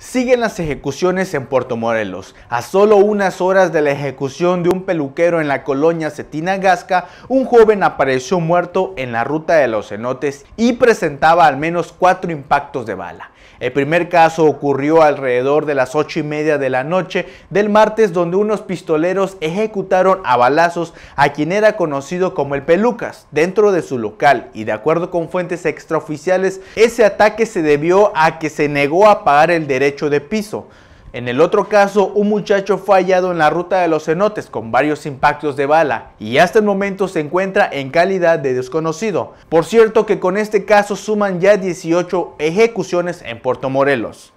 Siguen las ejecuciones en Puerto Morelos. A solo unas horas de la ejecución de un peluquero en la colonia Cetina Gasca, un joven apareció muerto en la ruta de los cenotes y presentaba al menos cuatro impactos de bala. El primer caso ocurrió alrededor de las 8 y media de la noche del martes donde unos pistoleros ejecutaron a balazos a quien era conocido como el Pelucas dentro de su local y de acuerdo con fuentes extraoficiales ese ataque se debió a que se negó a pagar el derecho de piso. En el otro caso, un muchacho fue hallado en la ruta de los cenotes con varios impactos de bala y hasta el momento se encuentra en calidad de desconocido. Por cierto que con este caso suman ya 18 ejecuciones en Puerto Morelos.